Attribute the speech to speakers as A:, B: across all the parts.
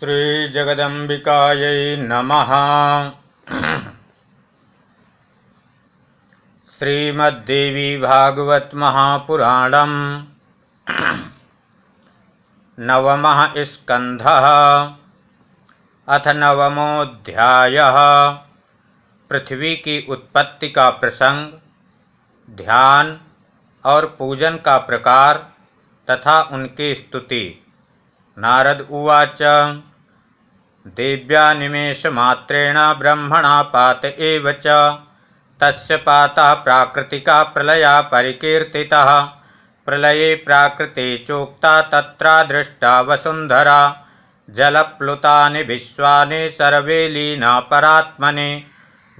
A: श्री जगदंबिकाय नम श्रीमद्देवी भागवत महापुराणम नवम स्कंध अथ नवमोध्याय पृथ्वी की उत्पत्ति का प्रसंग ध्यान और पूजन का प्रकार तथा उनकी स्तुति नारद उवाच देव्यानिमेषमात्रेण ब्रह्मणा पात एव च तस्य पातः प्राकृतिका प्रलया परिकीर्तितः प्रलये प्राकृते चोक्ता तत्रा दृष्टा वसुन्धरा जलप्लुतानि विश्वानि सर्वे लीना वसुन्धरा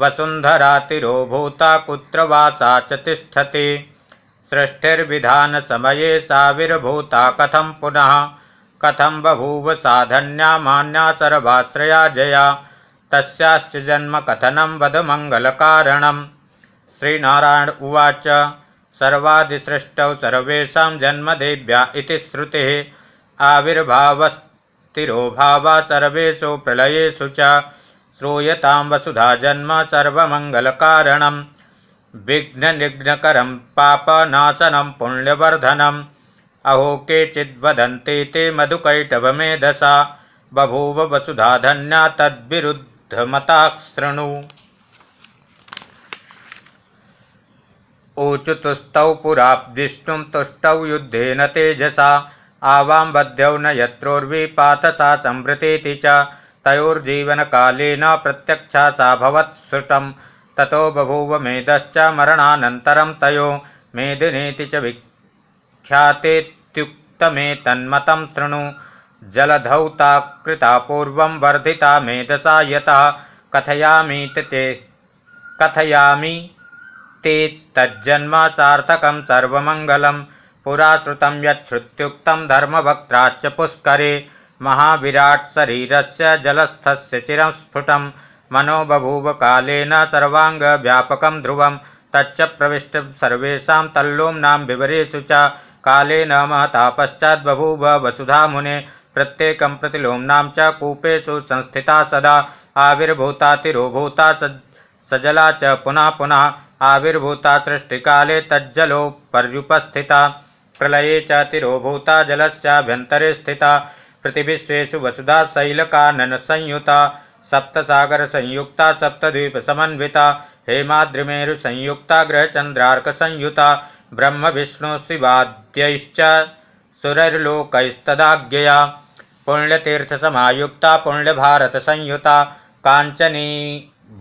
A: वसुन्धरातिरोभूता कुत्र वासा च तिष्ठति सृष्टिर्विधानसमये साविर्भूता कथं पुनः कथम बभूव साधन्या मान्या सर्वाश्रया जया तस्याश्च जन्म कथनम वद मंगल जन्मकथनं श्री नारायण उवाच सर्वादिसृष्टौ सर्वेशा जन्मदेव्या इति श्रुतिः आविर्भावस्तिरोभावा सर्वेषु प्रलयेषु च श्रूयतां वसुधा जन्म सर्वमङ्गलकारणं विघ्ननिघ्नकरं पापनाशनं पुण्यवर्धनम् अहो केचिद्वदन्ति ते दशा बभूव वसुधा धन्या तद्विरुद्धमताः शृणु ऊचुतुस्तौ पुराब्धिष्टुं तुष्टौ न तेजसा आवां बद्यौ न यत्रोर्विपाथसा संवृतेति च न प्रत्यक्षा सा भवत्सृतं ततो बभूव मेधश्च मरणानन्तरं तयो मेदिनेति च विख्याते चित्तमे तन्मतं शृणु जलधौता कृता पूर्वं वर्धिता मेधसा यता कथयामी ते कथयामी ते तज्जन्म सार्थकं सर्वमङ्गलं पुरा श्रुतं यच्छ्रुत्युक्तं धर्मभक्त्राच्च पुष्करे महाविराट् शरीरस्य जलस्थस्य चिरं स्फुटं मनोबभूव कालेन सर्वाङ्गव्यापकं ध्रुवं तच्च प्रविष्टं सर्वेषां तल्लोम्नां विवरेषु काले महता पश्चात बभूव वसुधा मुने प्रत्येक प्रतिलोमना च कूपेषु संस्थिता सदा आविर्भूता तिरोभूता सजला च पुनः पुनः आविर्भूता तज्जलो पर्युपस्थिता प्रलये च तिरोभूता जलस्याभ्यन्तरे स्थिता पृथिविश्वेषु वसुधा शैलकाननसंयुता सप्तसागरसंयुक्ता सप्तद्वीपसमन्विता हेमाद्रिमेरुसंयुक्ता ग्रहचन्द्रार्कसंयुता ब्रह्मविष्णुशिवाद्यैश्च सुरैर्लोकैस्तदाज्ञया पुण्यतीर्थसमायुक्ता पुण्यभारतसंयुता काञ्चनी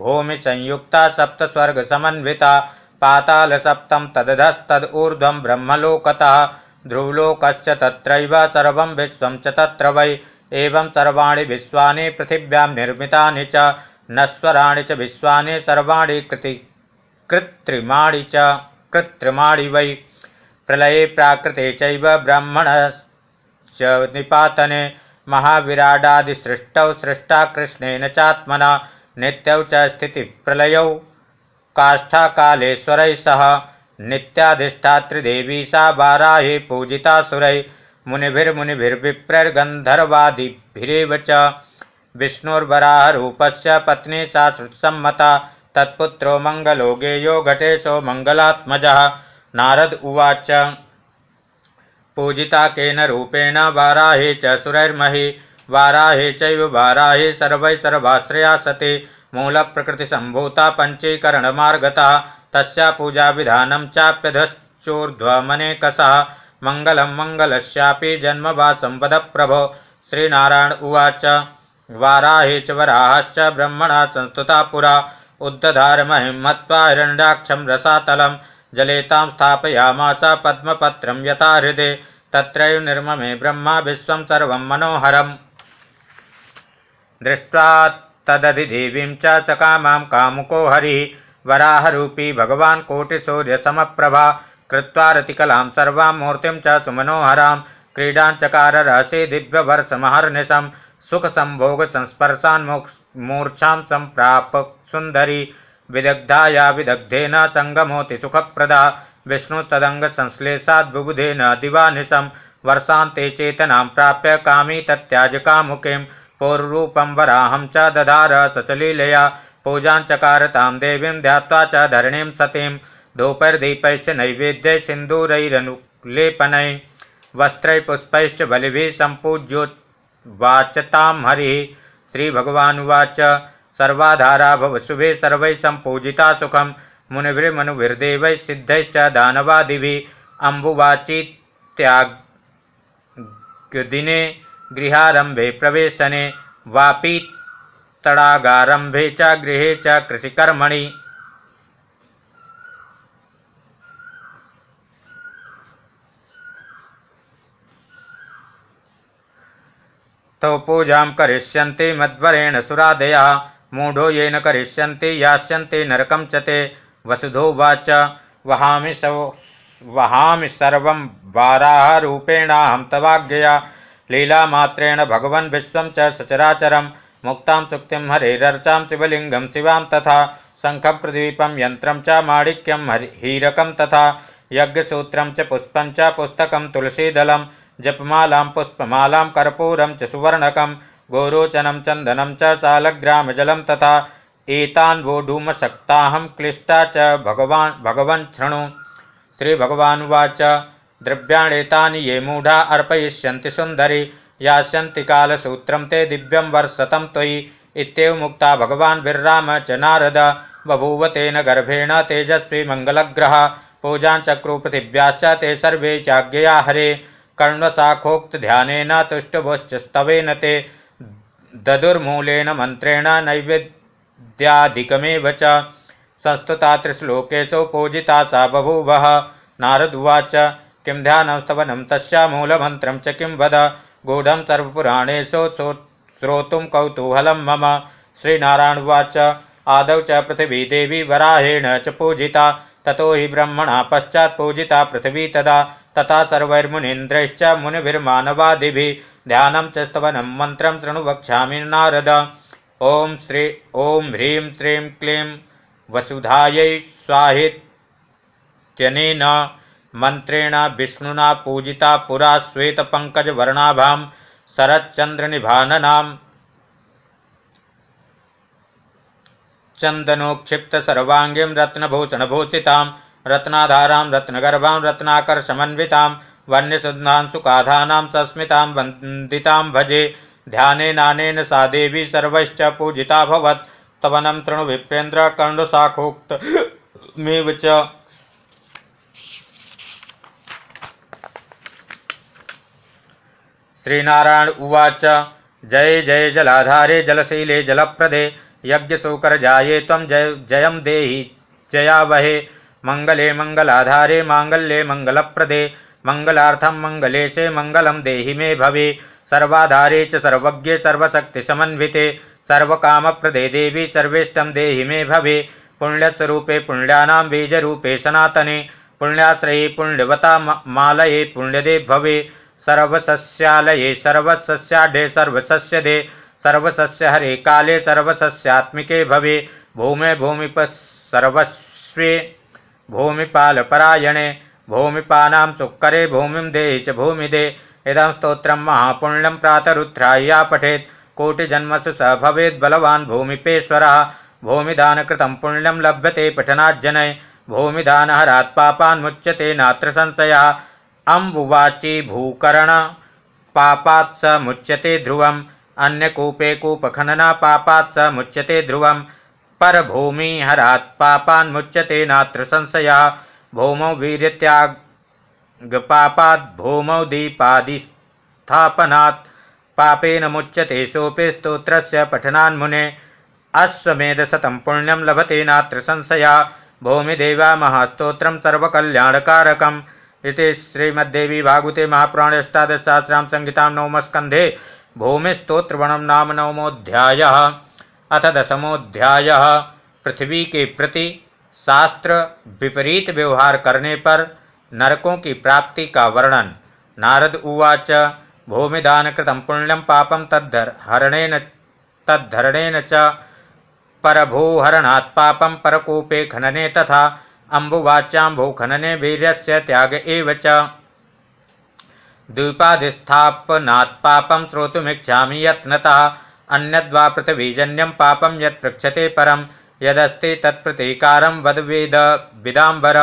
A: भूमिसंयुक्ता सप्तस्वर्गसमन्विता पातालसप्तं पाताल ऊर्ध्वं ब्रह्मलोकतः ध्रुवलोकश्च तत्रैव सर्वं विश्वं विश्व तत्र वै एवं सर्वाणि विश्वानि पृथिव्यां निर्मितानि च नश्वराणि च विश्वाने सर्वाणी कृति कृत्रिमाणि च कृत्रिमाणि वै प्रलये प्राकृते च ब्रह्मण च निपातने महाविराडादिसृष्टौ सृष्टा कृष्णेन चात्मना नित्यौ च स्थितिप्रलयौ काष्ठाकालेश्वरैः सह नित्याधिष्ठा सा वाराहि पूजिता सुरैः मुनिभिर्मुनिभिर्विप्रैर्गन्धर्वादिभिरेव च विष्णुर्वराहरूपस्य पत्नी सा श्रुत्सम्मता तत्पुत्रो मंगलो गेयो घटेशो मंगलात्मज नारद उवाच पूजिता केन रूपेण वाराहे च सुरैर्महि वाराहे चैव वाराहे सर्वै सर्वाश्रया सति मूलप्रकृतिसम्भूता पञ्चीकरणमार्गतः तस्या पूजाविधानं चाप्यधश्चोर्ध्वमनेकसः मङ्गलं मङ्गलस्यापि जन्मवासं वद प्रभो श्रीनारायण उवाच वाराहे च वराहश्च ब्रह्मणा संस्तुता पुरा उद्धधारमहिमत्वा हिरण्याक्षं रसातलं जलेतां स्थापयामास पद्मपत्रं यथा हृदे तत्रैव निर्ममे ब्रह्मा विश्वं सर्वं मनोहरम् दृष्ट्वा तदधिदेवीं च सकामां कामुको हरिः वराहरूपी भगवान् कोटिसूर्यसमप्रभा कृत्वा रतिकलां सर्वां मूर्तिं च सुमनोहरां क्रीडाञ्चकार रहसि सुखसंभोगसंस्पर्शान् मोक्ष मूर्छां सम्प्राप सुन्दरी विदग्धाया विदग्धेन सङ्गमोति सुखप्रदा विष्णुतदङ्गसंश्लेषाद्बुबुधेन दिवानिशं वर्षा चेतनां प्राप्य कामी तत्याजकामुखीं पौर्रूपं वराहं च दधार सचलीलया पूजाञ्चकारतां देवीं ध्यात्वा च धरणीं सतीं धूपैर्दीपैश्च नैवेद्य सिन्दूरैरनुलेपनै वस्त्रैः पुष्पैश्च बलिभिः सम्पूज्योत् वाचतां हरिः श्रीभगवानुवाच सर्वाधारा भव शुभे सर्वैः सम्पूजिता सुखं मुनिभिर्मनुभिर्देवैः सिद्धैश्च दानवादिभिः अम्बुवाचित्यागदिने गृहारंभे प्रवेशने वापी तड़ागारंभे च गृहे च कृषिकर्मणि तौ पूजां करिष्यन्ति मध्वरेण सुराधया मूढो येन करिष्यन्ति यास्यन्ति नरकं च ते वसुधोवाच वहामि सौ वहामि सर्वं वाराहरूपेणाहं तवाज्ञया लीलामात्रेण भगवन् विश्वं च सचराचरं मुक्तां सुक्तिं हरिरर्चां शिवलिङ्गं शिवां तथा शङ्खप्रदीपं यन्त्रं च माणिक्यं हरि हीरकं तथा यज्ञसूत्रं च पुष्प च पुस्तकं तुलसीदलं जपमालां पुष्पमालां कर्पूरं च सुवर्णकं गोरोचनं चन्दनं च सालग्रामजलं तथा एतान् वोढूमशक्ताहं क्लिष्टा च भगवान् भगवन् शृणु श्रीभगवानुवाच द्रव्याण्येतानि ये मूढा अर्पयिष्यन्ति सुन्दरि यास्यन्ति कालसूत्रं ते दिव्यं वर्षतं त्वयि मुक्ता भगवान् बिर्राम च नारद बभूव तेन गर्भेण तेजस्वी मङ्गलग्रह पूजां ते सर्वे चाज्ञया हरे कर्णशाखोक्तध्यानेन तुष्टभुश्चस्तवेन ते ददुर्मूलेन मंत्रेण नैवेद्याधिकमेव च संस्तुता त्रिश्लोकेषु पूजिता सा बभूवः नारदुवाच किं ध्यानस्तवनं तस्या मूलमन्त्रं च किं वद गूढं सर्वपुराणेषु श्रोतुं कौतूहलं मम श्रीनारायणवाच आदौ च पृथिवी देवी वराहेण च पूजिता ततो हि ब्रह्मणा पश्चात् पूजिता पृथिवी तदा तथा सर्वैर्मुनीन्द्रैश्च मुनिभिर्मानवादिभिः ध्यानं च स्तवनं मन्त्रं शृणु वक्ष्यामि नारद ॐ श्री ॐ ह्रीं श्रीं क्लीं वसुधायै स्वाहित्यनेन मन्त्रेण विष्णुना पूजिता पुरा श्वेतपङ्कजवर्णाभां शरच्चन्द्रनिभाननां चन्दनोक्षिप्तसर्वाङ्गीं भूषिता रत्नाधारा रत्नगर्भां रत्नाकर वन्य वन्यसुधां सुखाधानां सस्मितां वन्दितां भजे ध्यानेनानेन सा देवी सर्वश्च पूजिता भवत् तवनं तृणुविप्रेन्द्र कर्णशाखोक्तमेव च श्रीनारायण उवाच जय जय जलाधारे जलशीले जलप्रदे जाये तम जय जयम देहि जया वहे मंगले मंगलाधारे मांगल्ये प्रदे मंगलार्थम मंगले से मंगलम देहि मे भवे सर्वाधारे च सर्वज्ञे सर्वशक्तिसमन्विते प्रदे देवी सर्वेष्टं देहि मे भवे पुण्यस्वरूपे पुण्यानां बीजरूपे सनातने पुण्याश्रये पुण्यवता मालये पुण्यदे भवे सर्वसस्यालये सर्वसस्याढे सर्वसस्यदे हरे काले सर्वसस्यात्मिके भवे भूमे भूमिपः सर्वस्वे भूमिपालपरायणे भूमिपानां सुकरे भूमिं देहि च भूमिदे इदं स्तोत्रं महापुण्यं प्रातरुद्ध्राय्या पठेत् कोटिजन्मसु स भवेद् बलवान् भूमिपेश्वरः भूमिदानकृतं पुण्यं लभ्यते पठनाज्जनै भूमिदानहरात् पापान्मुच्यते नात्र संशयः अम्बुवाचि भूकरण पापात् स मुच्यते ध्रुवम् अन्यकूपे कूपखनना पापात् स मुच्यते ध्रुवम् परभूमि हरात् पापान् मुच्यते नात्र संशया भौमौ वीरत्यागपापात् भौमौ दीपादिस्थापनात् पापेन मुच्यते सोऽपि स्तोत्रस्य पठनान्मुने अश्वमेधशतं पुण्यम लभते नात्र संशया भौमिदेवा महास्तोत्रं सर्वकल्याणकारकम् श्रीमद्देवी भागवते महापुराणे अष्टादशसहस्रां संहितां नवमस्कन्धे भूमिस्तोत्रवणं नाम नवमोध्याय अथ दसमोध्याय पृथ्वी के प्रति शास्त्र विपरीत व्यवहार करने पर नरकों की प्राप्ति का वर्णन नारद उवाच भूमिदान कृत पुण्यम पापम तद्धर हरणेन तद्धरणेन च परभूहरणात् पापम परकूपे खनने तथा वीर से त्याग एव च द्वीपाधिस्थापनात् पापं श्रोतुमिच्छामि यत्नतः अन्यद्वा पृथ्वीजन्यम पापम यत् पृक्षते परं यदस्ति तत्प्रतीकारं वेद विदाम्बर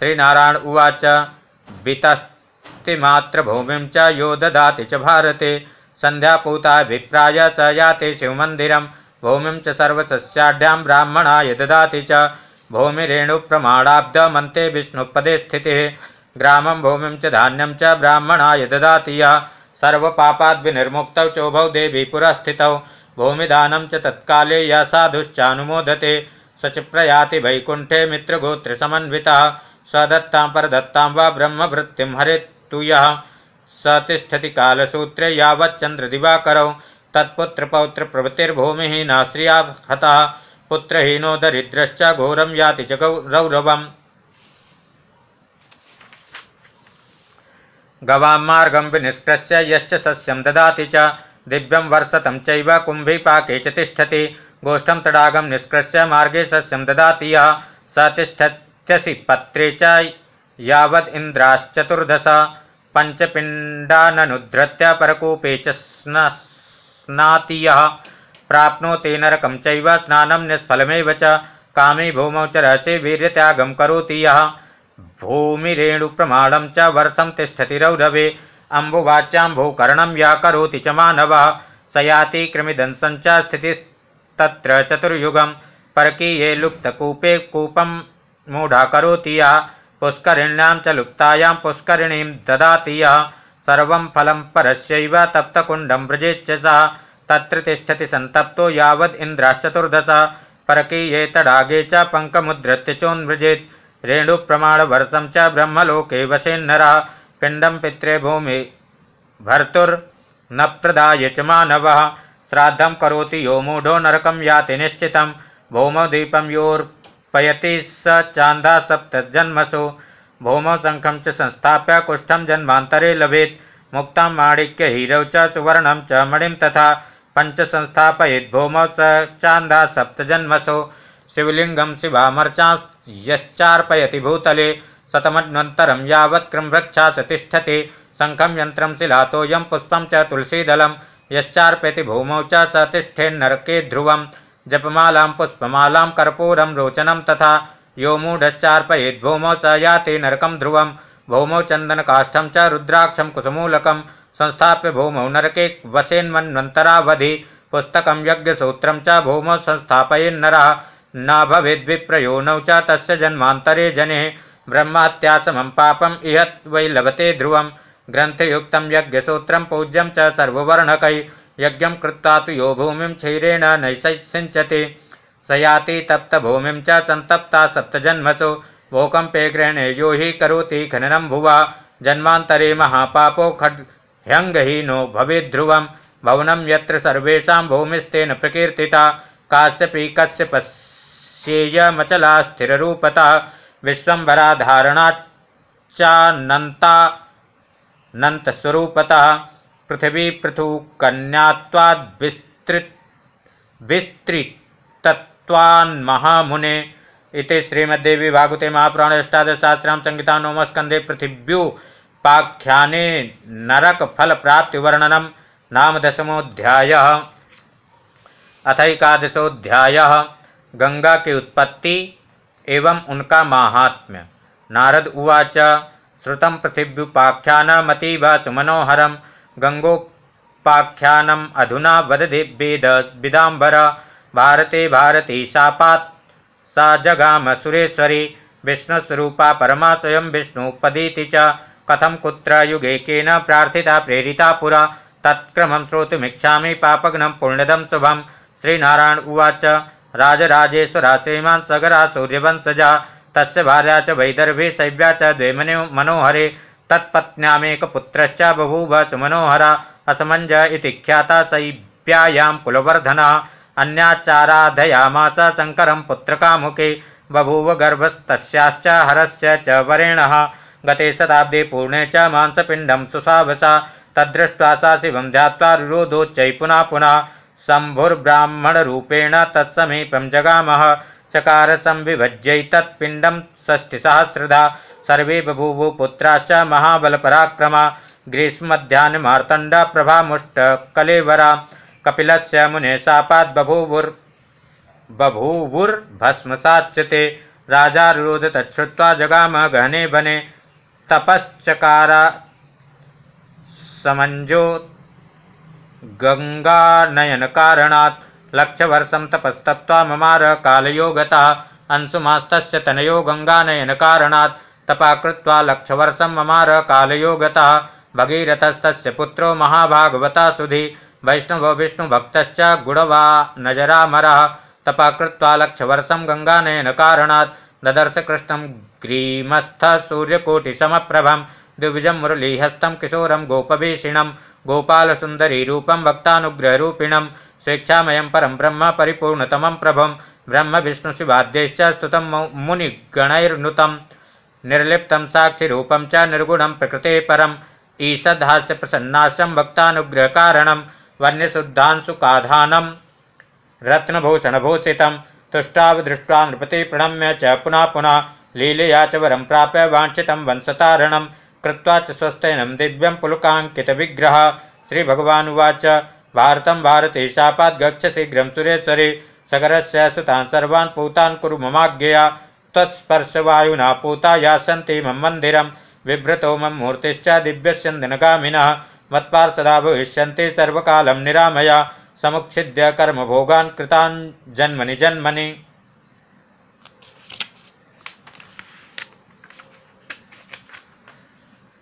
A: श्रीनारायण उवाच वितस्तिमात्रभूमिं च यो ददाति च भारते सन्ध्यापूता विप्राय च याति शिवमन्दिरं भूमिं च सर्वसस्याढ्यां ब्राह्मणाय ददाति च भूमिरेणुप्रमाणाब्धमन्ते विष्णुपदे स्थितिः ग्रामं भूमिं च धान्यं च ब्राह्मणाय ददाति यः सर्वपापाद्विर्मुक्त चोभौ देवी पुरस्थितौ भूमिदानं च तत्काले यः साधुश्चानुमोदते स च प्रयाति वैकुण्ठे मित्रगोत्रसमन्वितः स्वदत्तां परदत्तां वा ब्रह्मभृत्तिं हरेत्तु यः स दिवाकर तत्पुत्र पौत्र प्रभृतिर्भूमिनाश्रिया हता पुत्रहीनो दरिद्रश्च घोरम याति च गौरवम् गवां मार्गं विनिष्कृष्य यश्च सस्यं ददाति च दिव्यं वर्षतं चैव कुम्भीपाके च तिष्ठति गोष्ठं निष्कृष्य मार्गे सस्यं ददाति यः पत्रे च यावद् इन्द्राश्चतुर्दश परकूपे च स्न स्नाति यः प्राप्नोति नरकं च कामी भूमौ च रहसि वीर्यत्यागं करोति यः प्रमाण च वर्षं तिष्ठति रौरवे अम्बुवाच्याम्भुकर्णं या च मानवः स याति कृमिदंसं च स्थितिस्तत्र चतुर्युगं परकीये लुप्तकूपे कूपं मूढा करोति यः पुष्करिण्यां च लुप्तायां पुष्करिणीं ददाति यः सर्वं फलं परस्यैव तप्तकुण्डं व्रजेच्च सः तत्र तिष्ठति सन्तप्तो यावद् इन्द्राश्चतुर्दश परकीये तडागे च पङ्कमुद्धृत्य चोन्मृजेत् रेणुप्रमाणवर्षं च पिंडम पित्रे भूमि भर्तुर न प्रदाय च मानवः श्राद्धं करोति यो मूढो नरक याति भौम दीपम योर्पयति स जन्मसु सप्तजन्मसु भौमशङ्खं च संस्थाप्य कुष्ठं जन्मांतरे लभेत् मुक्ता माणिक्य हीरौ च च मणिं तथा पंच भौम स सप्त जन्मसु शिवलिंगम शिवामर्चा यार्पयति भूतले शतमन्वन्तरं यावत्क्रं वृक्षा स यंत्र शङ्खं यन्त्रं शिलातोयं पुष्प च तुलसीदलं भूमौ च स ध्रुव ध्रुवं जपमालां पुष्पमालां कर्पूरं तथा यो भूमौ स याति ध्रुव ध्रुवं भौमौ चंदन च रुद्राक्षं कुसुमूलक संस्थाप्य भूमौ नरके वसेन्मन्वन्तरावधि पुस्तक यज्ञसूत्र च भौमौ नर न भवेद्विप्रयो नौ च तस्य जन्मान्तरे जने ब्रह्मात्यासमं पापम् इह वै लभते ध्रुवं ग्रन्थयुक्तं यज्ञसूत्रं पूज्यं च सर्ववर्णकै यज्ञं कृत्वा तु यो भूमिं क्षीरेण नैसिञ्चति स याति तप्तभूमिं च सन्तप्ता सप्तजन्मसु भूकम्पे यो हि करोति खननं भुवा जन्मान्तरे महापापो खड् ह्यङ्गहीनो भवेद्ध्रुवं भवनं यत्र सर्वेषां भूमिस्तेन प्रकीर्तिता काश्यपि कश्यपस्य शेयमचला स्थिररूपता विश्वम्भरा धारणाचानन्ता नन्तस्वरूपता पृथिवी पृथु कन्यात्वाद्विस्तृत विस्तृतत्वान्महामुने इति श्रीमद्देवी भागुते महापुराण अष्टादशाश्रम संहिता नोमस्कंदे पृथिव्यु पाख्याने नरक फल प्राप्ति वर्णनम नाम दशमोध्याय अथ एकादशोध्याय गंगा की उत्पत्ति एवं उनका महात्म्य नारद उवाच पृथिव्युपाख्यान मतीब सुमनोहरं गङ्गोपाख्यानम् अधुना वदति वेद विदाबर भारते भारती शापात् सा जगाम सुरेश्वरी विष्णुस्वरूपा परमा स्वयं विष्णुपदीति च कथम कुत्र युगे केन प्रार्थिता प्रेरिता पुरा तत्क्रम श्रोतमीक्षा पापघ्नं पुण्यदम शुभम श्रीनारायण उवाच राजराजेश्वरा श्रीमान् सगरा सूर्यवंशजा तस्य भार्या च वैदर्भी शैव्या च मनोहरे तत्पत्न्यामेकपुत्रश्च बभूव सुमनोहरा असमञ्ज इति ख्याता शैव्यायां कुलवर्धनः अन्याचाराधयामास शङ्करं पुत्रकामुके बभूव गर्भस्तस्याश्च हरस्य च वरेणः गते शताब्दी पूर्णे च मांसपिण्डं सुसावसा तद्दृष्ट्वा सा शिवं ध्यात्वा रुरोधोच्चै पुनः पुनः रूपेण तत्समीपम जगा चकार संविभज्य तत्पिंडम सहस्रधा सर्वे बभूवु पुत्रा च महाबलपराक्रमा प्रभा मुष्ट कलेवरा से मुने शापात् बभूवुर् साच्यते राजा रोद तछ्रुवा जगाम गहने बने तपश्चकारा समंजो गङ्गानयनकारणात् लक्षवर्षं तपस्तप्त्वा ममार कालयो गतः अंशुमास्तस्य तनयो गङ्गानयनकारणात् तपा कृत्वा लक्षवर्षं ममार कालयो गतः भगीरथस्तस्य पुत्रो महाभागवता सुधि वैष्णवो विष्णुभक्तश्च गुडवा नजरामरः तपा कृत्वा लक्षवर्षं गङ्गानयनकारणात् ददर्श कृष्णं ग्रीमस्थसूर्यकोटिसमप्रभं द्विभुजं मुरलीहस्तं किशोरं गोपभीषिणं गोपालसुन्दरीरूपं रूपिणम स्वेच्छा परम ब्रह्म परिपूर्णतमं प्रभं ब्रह्मविष्णुशिवाद्यैश्च स्तुतं निर्लिप्त निर्लिप्तं रूपम च निर्गुणं प्रकृते परम् ईषद्हास्यप्रसन्नाशं भक्तानुग्रहकारणं वन्यशुद्धांशुकाधानं रत्नभूषणभूषितं तुष्टावदृष्ट्वा नृपति प्रणम्य च पुनः पुनः लीलया च वरम प्राप्य वांछित वंशतारणम दिव्यम पुलकांकित विग्रह श्री पुलकाङ्कितविग्रह भारत भारत भारते शापात् गच्छ सुरेश्वरी सगर से सुता सर्वान् पूतान् कुरु ममाज्ञया तत्स्पर्शवायुना पूता या सी मम मन्दिरं बिभ्रत मम मूर्तिश्च दिव्यस्यन्दनगामिनः मत्पार्षदा सर्व कालम निरामया समुच्छिद्य कर्म कृतान् जन्मनि जन्मनि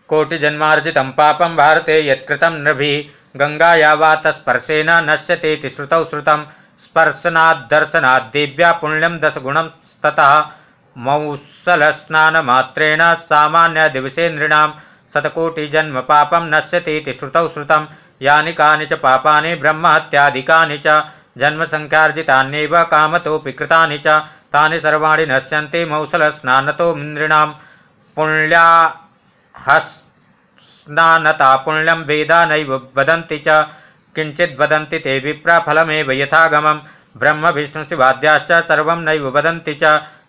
A: कोटिजन्मार्जितं पापं भारते यत्कृतं स्पर्शेन गङ्गाया वा श्रुत नश्यतेति श्रुतौ पुण्यम स्पर्शनाद्दर्शनाद्देव्या पुण्यं दशगुणं ततः मौसलस्नानमात्रेण सामान्यदिवसे नृणां शतकोटिजन्मपापं नश्यतीति श्रुतौ श्रुत यानि कानि च पापानि ब्रह्महत्यादिकानि च जन्मसङ्ख्यार्जितान्येव कामतोऽपि कृतानि च तानि सर्वाणि नश्यन्ति मौसलस्नानतो नृणां पुण्या हस्नानता पुण्यम वेदा नैव च किञ्चित् वदन्ति ते विप्राफलमेव यथागमं ब्रह्मविष्णुशिवाद्याश्च सर्वं नैव वदन्ति च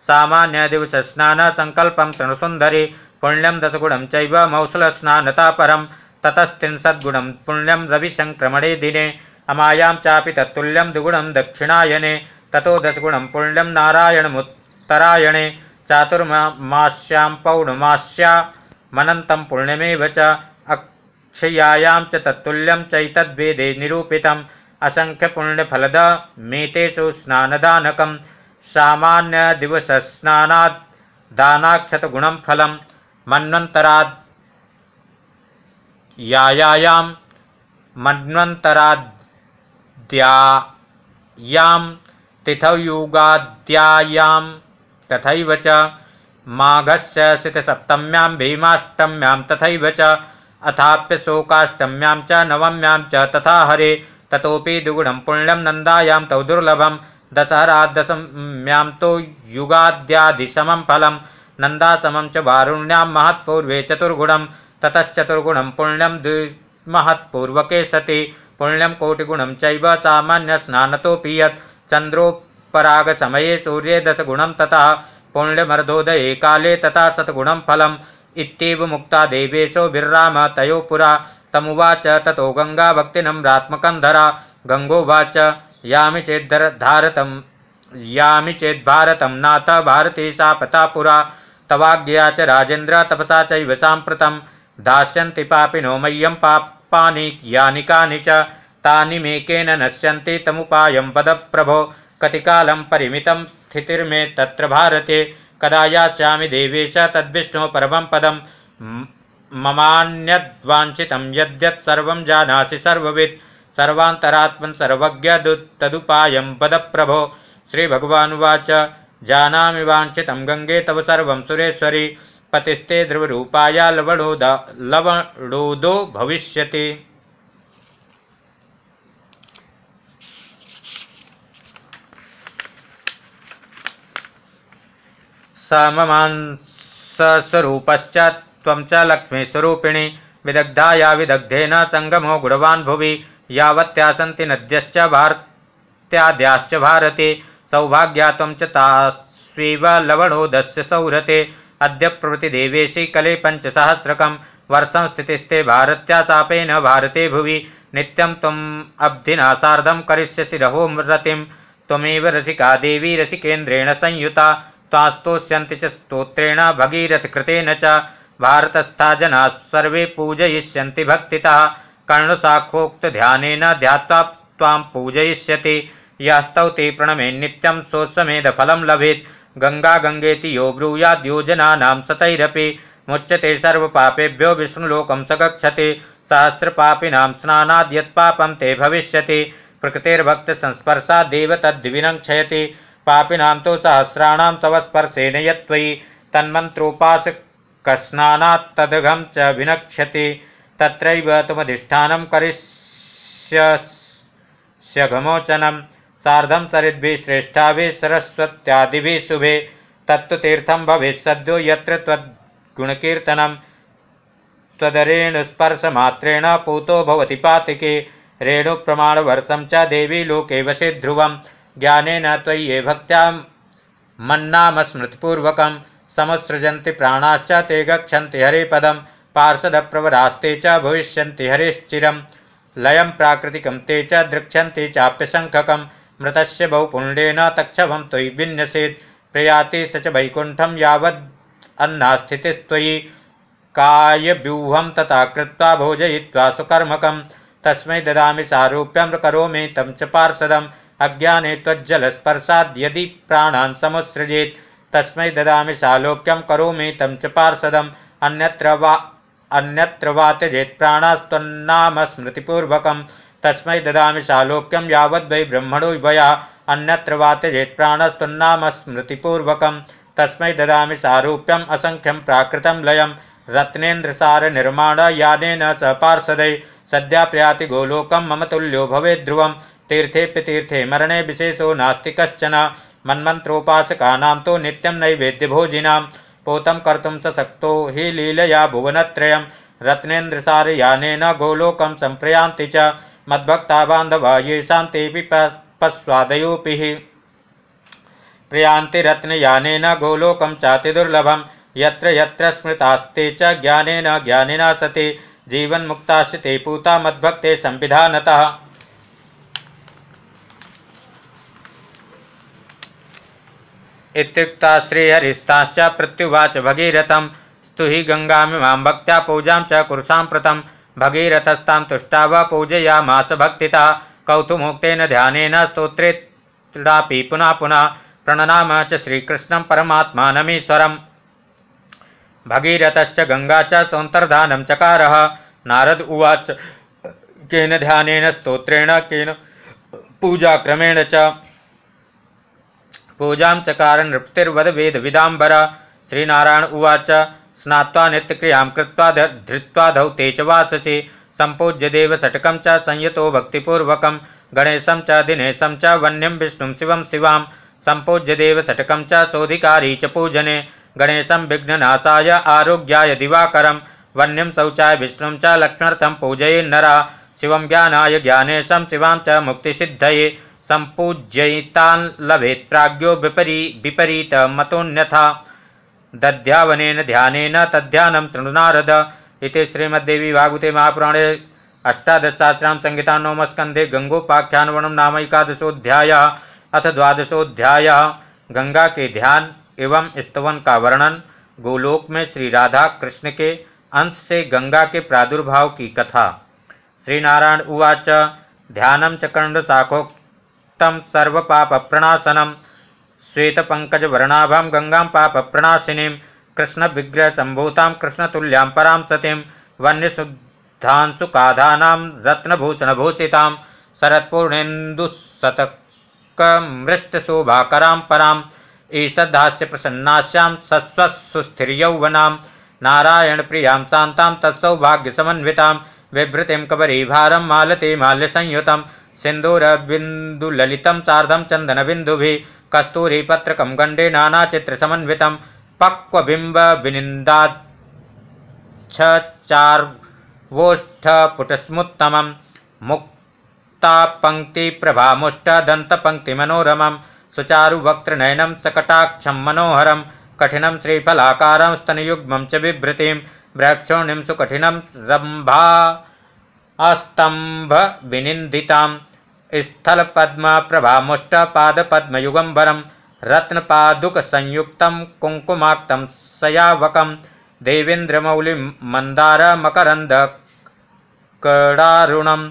A: सामान्यदिवसस्नानसङ्कल्पं तृणसुन्दरि पुण्यं दशगुणं चैव मौसुलस्नानतापरं ततस्त्रिंशद्गुणं पुण्यं रविसङ्क्रमणे दिने अमायां चापि तत्तुल्यं द्विगुणं दक्षिणायने ततो दशगुणं पुण्यं नारायणमुत्तरायणे चातुर्मास्यां पौर्णमास्या मनन्तं पुण्यमेव च अक्षयायां च तत्तुल्यं चैतद्वेदे निरूपितम् असङ्ख्यपुण्यफलदमेतेषु स्नानदानकं सामान्यदिवसस्नानात् दानाक्षतगुणं फलं मन्वन्तराद् यायायां मन्वन्तराद्यायां तिथौयुगाद्यायां तथैव च माघस्य शितसप्तम्यां भीमाष्टम्यां तथैव च अथाप्य शोकाष्टम्यां च नवम्यां च तथा हरे ततोपि द्विगुणं पुण्यं नन्दायां तौ दुर्लभं दशहरादशम्यां तो युगाद्याधिशमं फलं नन्दासमं च वारुण्यां महत्पूर्वे चतुर्गुणं ततश्चतुर्गुणं पुण्यं द्विमहत्पूर्वके सति पुण्यं कोटिगुणं चैव सामान्यस्नानतोऽपि यत् चन्द्रोपरागसमये सूर्ये दशगुणं ततः पुण्यमर्दोदये काले तथा सद्गुणं फलम् इत्येव मुक्ता देवेशो भिर्राम तयो तमुवाच ततो गङ्गाभक्तिनम्रात्मकन्धरा गङ्गोवाच यामि चेद्धर धारतं यामि चेद्भारतं नाथ भारती सा पता पुरा च राजेन्द्र तपसा चैव साम्प्रतं दास्यन्ति पापिनो मह्यं पापानि यानि कानि च तानि मेकेन नश्यन्ति तमुपायं वद प्रभो कति कतिकालं परिमितं स्थितिर्मे तत्र भारते कदा यास्यामि देवेश तद्विष्णो परमं पदम ममान्यद्वाञ्छितं यद्यत्सर्वं जानासि सर्ववित् सर्वान्तरात्मन् सर्वज्ञ तदुपायं वद प्रभो श्रीभगवानुवाच जानामि वाञ्छितं गङ्गे तव सर्वं सुरेश्वरी पतिस्ते ध्रुवरूपाया लवणोद लवणोदो भविष्यति सममांसस्वरूपश्च त्वं च लक्ष्मीस्वरूपिणि विदग्धा या विदग्धेन सङ्गमो गुणवान् भुवि यावत्या सन्ति नद्यश्च भारत्याद्याश्च भारते सौभाग्या त्वं च तास्वेव लवणोदस्य सौरते अद्य प्रभृतिदेवेशि कले पञ्चसहस्रकं वर्षं स्थितिस्ते भारत्या चापेन भारते भुवि नित्यं त्वम् अब्धिना सार्धं करिष्यसि रहो रतिं त्वमेव रसिका देवी रसिकेन्द्रेण संयुता तास्तोष्यन्ति च स्तोत्रेण भगीरथकृतेन च भारतस्था जनाः सर्वे पूजयिष्यन्ति भक्तितः कर्णसाखोक्तध्यानेन ध्यात्वा त्वां पूजयिष्यति यास्तौति प्रणमे नित्यं सोत्समेधफलं गंगा गङ्गागङ्गेति यो ब्रूयाद्योजनानां सतैरपि मुच्यते सर्वपापेभ्यो विष्णुलोक स गच्छति सहस्रपापिनां स्नानाद्यत्पापं ते भविष्य भविष्यति प्रकृतिर्भक्तसंस्पर्शादेव तद्विनङ्क्षयति पापिनां तो सहस्राण सवस्पर्शेन यत्त्वयि तन्मन्त्रोपासकस्नानात्तदघं च विनक्ष्यति तत्रैव त्वमधिष्ठानं करिष्यघमोचनं सार्धं सरिद्भिः श्रेष्ठाभिः सरस्वत्यादिभिः शुभे तत्तु तीर्थं भवेत् सद्यो यत्र त्वद्गुणकीर्तनं त्वदरेणुस्पर्शमात्रेण पूतो भवति पातिके रेणुप्रमाणवर्षं च देवी लोके वशे ध्रुवम् ज्ञानेन त्वय्ये भक्त्या मन्नाम स्मृतिपूर्वकं समुत्सृजन्ति प्राणाश्च ते गच्छन्ति हरे पार्षद प्रवरास्ते च भविष्यन्ति हरेश्चिरं लयं प्राकृतिकं ते च द्रक्ष्यन्ति चाप्यशङ्खकं मृतस्य बहुपुण्डेन तक्षभं त्वयि विन्यसेत् प्रयाति स च वैकुण्ठं यावदन्नास्थितिस्त्वयि कायव्यूहं तथा कृत्वा भोजयित्वा सुकर्मकं तस्मै ददामि सारूप्यं करोमि तं च पार्षदं अज्ञाने यदि प्राणान् समुत्सृजेत् तस्मै ददामि सालोक्यं करोमि तम च पार्षदम अन्यत्र वा अन्यत्र वा त्यजेत् प्राणास्त्वन्नाम स्मृतिपूर्वकं तस्मै ददामि सालोक्यं यावद्वै ब्रह्मणो वया अन्यत्र वा त्यजेत् प्राणस्त्वन्नाम स्मृतिपूर्वकं तस्मै ददामि सारूप्यम् असङ्ख्यं प्राकृतं लयं रत्नेन्द्रसारनिर्माणयानेन स पार्षदै सद्या प्रयाति गोलोकं मम तुल्यो भवेद् ध्रुवम् तीर्थे पितीर्थे मरणे विशेषो नास्तिकश्चन मन्मन्त्रोपासकानां तो नित्यं नैवेद्यभोजिनां पोतं कर्तुं सशक्तो हि लीलया भुवनत्रयं रत्नेन्द्रसारयानेन गोलोकं सम्प्रयान्ति च मद्भक्ता बान्धवा येषां तेऽपि पस्वादयोऽपिः प्रयान्ति रत्नयानेन गोलोकं चातिदुर्लभं यत्र यत्र स्मृतास्ते च ज्ञानेन ज्ञानिना सति जीवन्मुक्ताश्च ते पूता मद्भक्ते संविधानतः इतुक्ता श्रीहरिस्ताश्च प्रत्युवाच भगीरथम स्तुहि गंगा भक्त्या पूजा च कुरुषां प्रथम भगीरथस्ता तुष्टा वा पूजया मास भक्ति कौतुमुक्न ध्यान क्रीडापि पुनः पुनः प्रणनाम च श्रीकृष्णं परमात्मानमीश्वरम् भगीरथश्च गंगा च सौन्तर्धानं नारद उवाच केन ध्यान स्त्रोत्रेण केन क्रमेण च पूजा चकार नृप्तिर्वदवेदविदाम्बर श्रीनारायण उवाच स्नात्वा नित्यक्रियां कृत्वा धृत्वा धौते च वाससि सम्पूज्य देवसटकं च संयतो भक्तिपूर्वक गणेशं च दिनेशं च वन्यं विष्णुं शिवं शिवां सम्पूज्य देवसटकं च शोधिकारी च पूजने गणेशं विघ्ननाशाय आरोग्याय दिवाकरं वन्यम शौचाय विष्णु च लक्ष्मर्थं पूजये नरा शिवं ज्ञानाय ज्ञानेशम शिवाम च सिद्धये सम्पूज्ययितान् लभेत् प्राज्ञो विपरी था दध्यावन ध्यान तद्ध्यानं तृणुनारद इति श्रीमद्देवी भागवते महापुराणे अष्टादशसहस्रां संहिता नवमस्कन्धे गङ्गोपाख्यानवनं नाम एकादशोऽध्यायः अथ द्वादशोध्याय गंगा के ध्यान एवं स्तवन का वर्णन गोलोक में श्री राधा कृष्ण के अंश से गंगा के प्रादुर्भाव की कथा श्रीनारायण उवाच ध्यानम चकंड शाखोक्त तम प्रणाशिनी कृष्ण विग्रह संभूता कृष्ण तुल्यां परां सतीं शतक मृष्ट शोभाकरां परां ईषद्धास्यप्रसन्नास्यां सस्वत्सुस्थिर्यौवनां नारायणप्रियां शान्तां तत्सौभाग्यसमन्वितां कबरी भारम मालते संयुतम सिन्दूरबिन्दुललितं सार्धं चन्दनबिन्दुभिः कस्तूरीपत्रकं गण्डे नानाचित्रसमन्वितं पक्वबिम्बविनिन्दाच्छार्वोष्ठपुटस्मुत्तमं मुक्तापङ्क्तिप्रभामुष्टदन्तपङ्क्तिमनोरमं सुचारुवक्त्रनयनं सकटाक्षं मनोहरं कठिनं श्रीफलाकारं स्तनयुग्मं च बिभ्रतिं भ्रक्षोणिं सुकठिनं रंभा अस्तंभ संयुक्त अस्तम्भविनिन्दितां स्थलपद्मप्रभामुष्टपादपद्मयुगम्बरं रत्नपादुकसंयुक्तं सुर सिद्ध देवेन्द्रमौलिमन्दारमकरन्दकडारुणं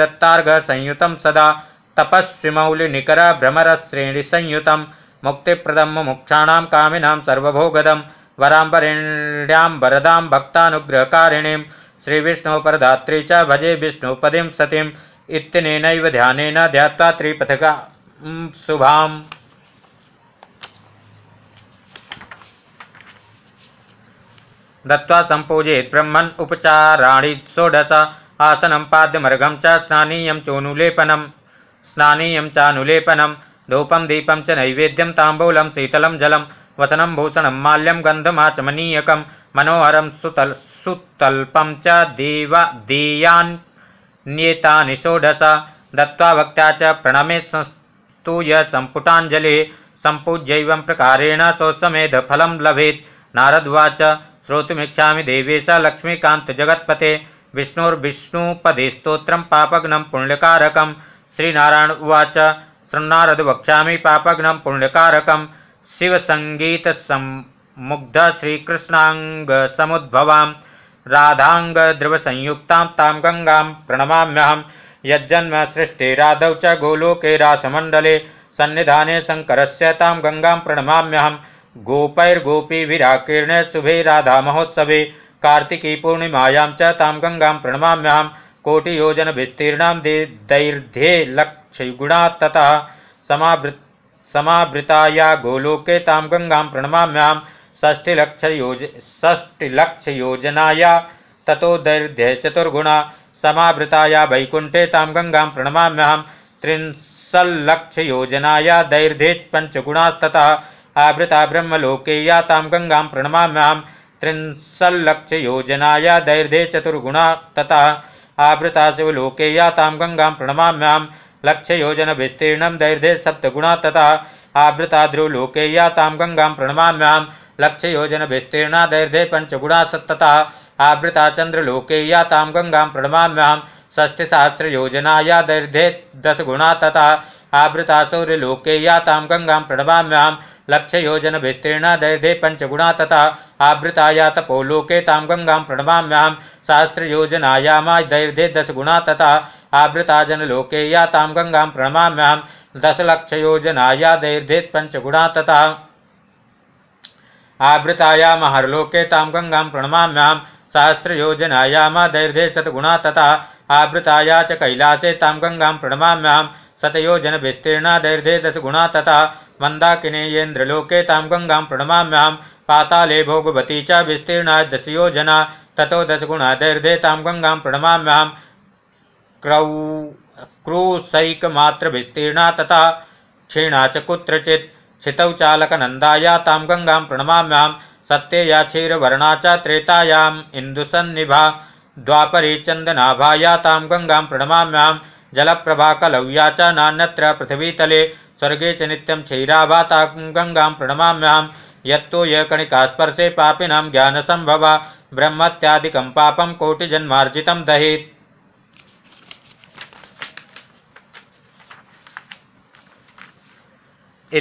A: दत्ताघ संयुत सदा तपस्वी तपस्विमौलिनिकरभ्रमरश्रेणिसंयुतं मुक्तिप्रदं मुमुक्षाणां मुक्षाण सर्वभोगदं वराम्बरेण्यां वरदां भक्ताग्रहकारिणी श्री श्रीविष्णुपरधात्री च भजे विष्णुपदिं सतिम् ध्यान न ध्यात्वा त्रिपथका शुभाम् दत्वा सम्पूजयेत् ब्रह्मन् उपचाराणी षोडश आसनं पाद्यमर्घं च स्नानीयं चोनुलेपनं स्नानीयं चानुलेपनं धूपं दीपं च नैवेद्यम तांबूल शीतल जलम वसनं भूषणं माल्यं गन्धमाचमनीयकं मनोहर सुतल सुतल्पं च देव देयान्येतानि षोडश दत्त्वा भक्त्या च प्रणमे संस्तूय सम्पुटाञ्जलिः सम्पूज्यैवं प्रकारेण सोत्समेधफलं लभेत् नारद्वाच श्रोतुमिच्छामि देवेश लक्ष्मीकान्तजगत्पते विष्णुर्विष्णुपदे स्तोत्रं पापघ्नं पुण्यकारकं श्रीनारायण उवाच शृन्नारद वक्ष्यामि पापघ्नं पुण्यकारकं शिवसङ्गीतसम्मुग्ध श्रीकृष्णाङ्गसमुद्भवां राधाङ्गध्रुवसंयुक्तां तां गङ्गां प्रणमाम्यहं यज्जन्म राधव च गोलोके रासमण्डले सन्निधाने शङ्करस्य तां गङ्गां गोपैर्गोपी विराकीर्ण शुभे महोत्सव कार्तिकी पूर्णिमायां च तां गङ्गां प्रणमाम्यहं विस्तीर्ण दैर्ध्ये गुणा ततः समावृत् समावृताया गोलोके तां गङ्गां प्रणमाम्यां षष्टिलक्षयोज योजनाया ततो दैर्ध्य चतुर्गुणा समावृताया गंगा प्रणमाम्याम गङ्गां योजनाया दैर्ध्य पंचगुणा तथा आवृता ब्रह्मलोके या गंगा प्रणमाम्याम प्रणमाम्यां योजनाया दैर्ध्य चतुर्गुणा तथा आवृता शिवलोके या ताम गंगा प्रणमाम्याम विस्तीर्ण विस्तीर्णं दैर्घ्य गुणा तथा गंगा प्रणमाम्याम लक्ष्य योजन विस्तीर्ण विस्तीर्णा दैर्घ्य गुणा सत्तथा आवृता गंगा प्रणमाम्याम गङ्गां प्रणमाम्यां योजना या दैर्घ्ये गुणा तथा आवृतासौर्यलोके लक्ष्य योजन विस्तीर्ण दैधे पंच गुणा तथा या तपोलोके गंगा गङ्गां शास्त्र सहस्रयोजनायामा दैर्धे गुणा तथा गंगा यातां दस प्रणमाम्यां योजनाया दैर्धे गुणा तथा आवृताया महर्लोके गंगा गङ्गां शास्त्र सहस्रयोजनायामा दैर्धे गुणा तथा आवृताया च कैलासे तां गंगा प्रणमाम्यां शतयोजन विस्तीर्णा दस गुणा तथा मन्दाकिनेयेन्द्रलोके तां गंगा प्रणमाम्यां पाताले भोगवती च विस्तीर्णा तथो दस गुणा दैर्घ्ये ताम गंगा प्रणमाम्यां क्रौ क्रूसैकमात्रविस्तीर्णा तथा क्षीणा च कुत्रचित् छितौ चालकनन्दाया गंगा गङ्गां सत्ये सत्यया क्षीरवर्णा च इंदुसन्निभा द्वापरी द्वापरे चन्दनाभाया तां गङ्गां जल या च नान्यत्र पृथिवीतले स्वर्गे च नित्यं क्षीराभातां गङ्गां प्रणमाम्यहं यत्तो य कणिकास्पर्शे पापिनां ज्ञानसम्भवा ब्रह्मत्यादिकं पापं कोटिजन्मार्जितं दहेत्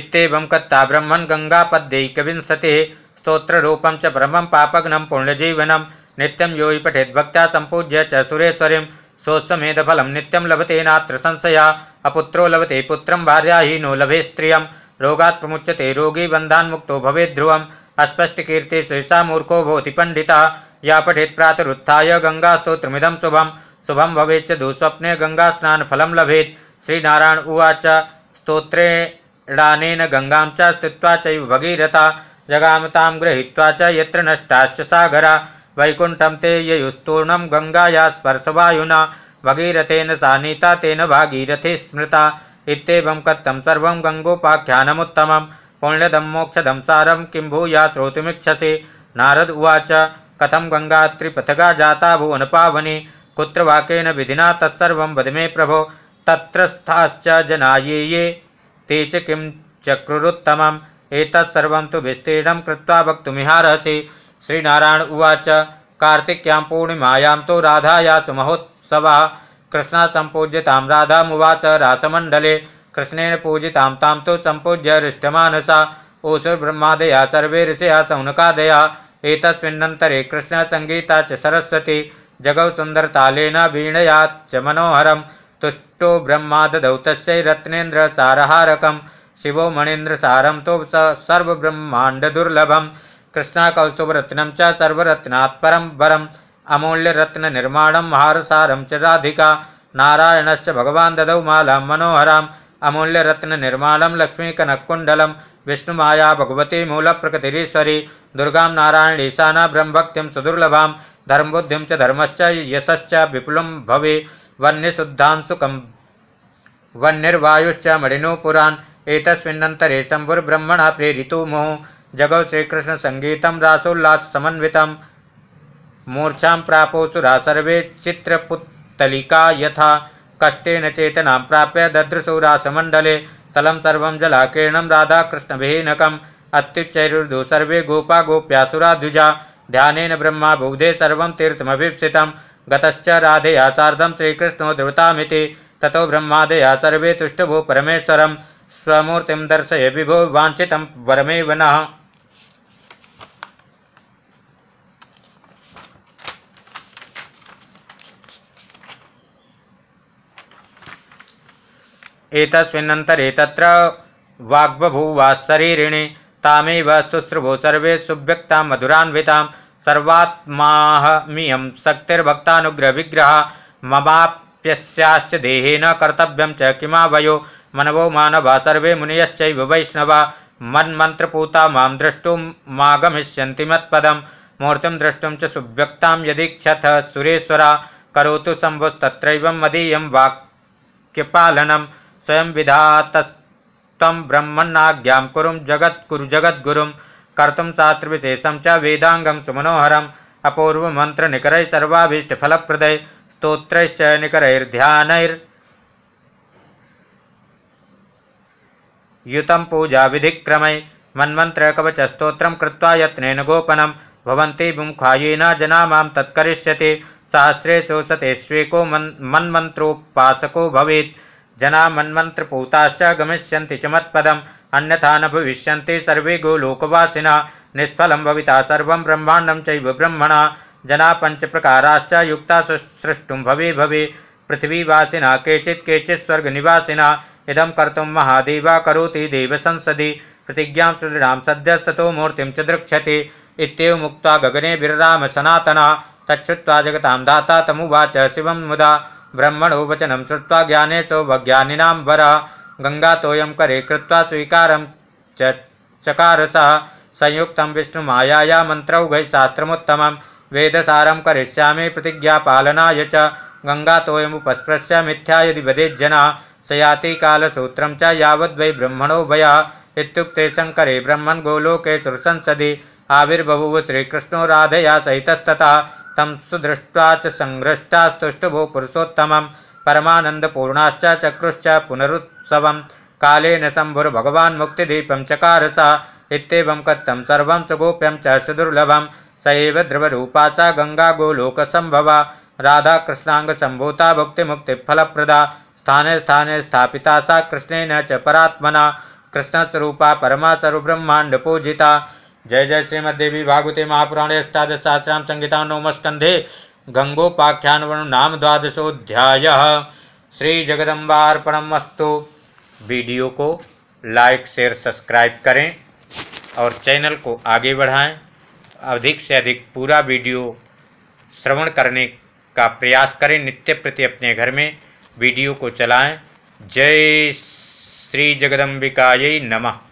A: इत्येवं कत्ता ब्रह्मन् गङ्गापद्यैकविंशतिः स्तोत्ररूपं च ब्रह्मं पापघ्नं पुण्यजीवनं नित्यं यो हि पठेद्भक्त्या सम्पूज्य च सुरेश्वरीं सोत्समेधफलं नित्यं लभते नात्र संशया अपुत्रो लभते पुत्र भार्याहीनो लभे स्त्रियं रोगात् प्रमुच्यते रोगी बन्धान्मुक्तो भवेद्ध्रुवम् अस्पष्टकीर्ति शेषा मूर्खो भवति पंडिता या पठेत् प्रातरुत्थाय गङ्गास्तोत्रमिदं शुभं शुभं भवेच्च दुःस्वप्ने गङ्गास्नानफलं लभेत श्रीनारायण उवाच स्तोत्रेडानेन गंगा च स्थित्वा चैव भगीरथा जगामतां गृहीत्वा च यत्र नष्टाश्च सागरा वैकुंठम ते ययुस्तूर्णं गंगाया स्पर्शवायुना भगीरथेन सानीता तेन भागीरथे स्मृता इत्येवं कत्तं सर्व गङ्गोपाख्यानमुत्तमं पुण्यदम मोक्षदम सारम किं भूया श्रोतुमिच्छसि नारद उवाच कथम गंगा त्रिपथगा जाता पावनी कुत्र वाकेन विधिना तत्सर्वं वद मे प्रभो तत्रस्थाश्च जनाये ये ते च किं चक्रुरुत्तमम् एतत्सर्वं तु विस्तीर्णं कृत्वा वक्तुमिहार्हसि श्रीनारायण उवाच कार्तिक्यां पूर्णिमायां तो राधाया सुमहोत्सवा कृष्णा सम्पूज्यतां मुवाच रासमण्डले कृष्णेन पूजितां तां तु सम्पूज्य हृष्टमानसा ओसुर्ब्रह्मादया सर्वे ऋषया सौनकादया एतस्मिन्नन्तरे कृष्णसङ्गीता च सरस्वती जगौ सुन्दरतालेन वीणया च मनोहरं तुष्टो ब्रह्मा ददौ तस्यै रत्नेन्द्रसारहारकं शिवो मणीन्द्रसारं तो सर्वब्रह्माण्डदुर्लभम् कृष्णा कौस्तुभरत्नं च सर्वरत्नात् परं वरम् अमूल्यरत्ननिर्माणं हारसारं च राधिका नारायणश्च भगवान् ददौ मालां मनोहराम् अमूल्यरत्ननिर्माणं लक्ष्मीकनकुण्डलं विष्णुमाया भगवती मूलप्रकृतिरीश्वरी दुर्गां नारायणीशाना ब्रह्मभक्तिं सुदुर्लभां धर्मबुद्धिं च धर्मश्च यशश्च विपुलं भवे वह्निशुद्धां सुखं वन्यवायुश्च मणिनो पुरान् एतस्मिन्नन्तरे शम्भुर्ब्रह्मणा प्रेरितो मुहुः जगौ श्रीकृष्णसङ्गीतं रासोल्लास मूर्छां मूर्छा सुरा सर्वे चित्रपुतलिका यथा कष्टेन चेतना प्राप्य ददृशोरासमण्डले तलं सर्वं जलाकीर्णं राधाकृष्णविहीनकम् अत्युच्चैरुर्दु सर्वे गोपा द्विजा ध्यान ब्रह्मा बुग्धे सर्वं तीर्थमभीप्सितं गतश्च राधया सार्धं श्रीकृष्णो ध्रुवतामिति ततो ब्रह्मादया सर्वे तुष्टभो परमेश्वरं स्वमूर्तिं दर्शय विभो वाञ्छितं वरमे वन एतस्मिन्नन्तरे तत्र वाग्बभूवाशरीरिणि तामेव शुश्रुभो सर्वे सुव्यक्तां मधुरान्वितां सर्वात्माहमियं शक्तिर्भक्तानुग्रहविग्रह ममाप्यस्याश्च देहेन कर्तव्यं च किमावयो मनवो मानवा सर्वे मुनयश्चैव वैष्णवा मन्मन्त्रपूता मां द्रष्टुमागमिष्यन्ति मत्पदं मूर्तिं द्रष्टुं च सुव्यक्तां यदीक्षथ सुरेश्वरा करोतु शम्भुस्तत्रैवं मदीयं वाक्यपालनं स्वयं तम विधातस्तं कुर जगत् जगद्गुर जगद्गुरुं शास्त्र विशेषम च अपूर्व मंत्र निकर सर्वाभीष्ट वेदाङ्गं सुमनोहरम् अपूर्वमन्त्रनिकरैः सर्वाभीष्टफलप्रदय स्तोत्रैश्च निकरैर्ध्यानैर् युतं पूजाविधिक्रमै मन्मन्त्रकवचस्तोत्रं कृत्वा यत्नेन गोपनं भवन्ति विमुखायेन जना तत्क्य तत्करिष्यति सहस्रेषु सतेष्वेको मन् मन्मन्त्रोपासको भवेत् जना मन्मन्त्रपूताश्च गमिष्यन्ति च मत्पदम् अन्यथा न भविष्यन्ति सर्वे गोलोकवासिना निष्फलं भविता सर्वं ब्रह्मांडं चैव ब्रह्मणा जना प्रकाराश्च युक्ता सृष्टुं भवे भवे पृथ्वीवासिना केचित् केचित् निवासिना इदं कर्तुं महादेवा करोति संसदि प्रतिज्ञां सुदृढां सद्यस्ततो मूर्तिं च द्रक्ष्यति इत्येवमुक्त्वा गगने विरराम सनातना तच्छ्रुत्वा जगतां दाता तमुवाच शिवं मुदा ब्रह्मणो वचनं श्रुत्वा ज्ञाने सौभज्ञानिनां वरः गङ्गातोयं करे कृत्वा स्वीकारं च चकारसः संयुक्तं विष्णुमायाया मन्त्रौघैशास्त्रमुत्तमं वेदसारं करिष्यामि प्रतिज्ञापालनाय च गङ्गातोयमुपस्पृश्य मिथ्या यदि वदेज्जनः स याति कालसूत्रं च यावद्वै ब्रह्मणो भयः शंकर शङ्करे ब्रह्मन् गोलोके सुरसंसदि आविर्बभुव श्रीकृष्णो राधया सहित तम सुदृष्ट्वा च सङ्घृष्टास्तुष्टुभो पुरुषोत्तमं परमानन्दपूर्णाश्च चक्रुश्च पुनरुत्सवं कालेन शम्भुर्भगवान् मुक्तिदीपं चकार सा इत्येवं कत्तं सर्वं सुगोप्यं च सुदुर्लभं स एव ध्रुवरूपा च मुक्ति फल प्रदा स्थाने स्थाने स्थापिता सा कृष्णेन च परात्मना कृष्णस्वरूपा परमा पूजिता जय जय श्रीमद्देवी भागवते महापुराणे अष्टादशाश्राम संहिता नवमस्कंधे गंगोपाख्यानवनु नाम द्वादशोध्याय श्री जगदम्बार्पणमस्तु वीडियो को लाइक शेयर सब्सक्राइब करें और चैनल को आगे बढ़ाएं अधिक से अधिक पूरा वीडियो श्रवण करने का प्रयास करें नित्य प्रति अपने घर में वीडियो को चलाएं जय श्री जगदम्बिकायै नमः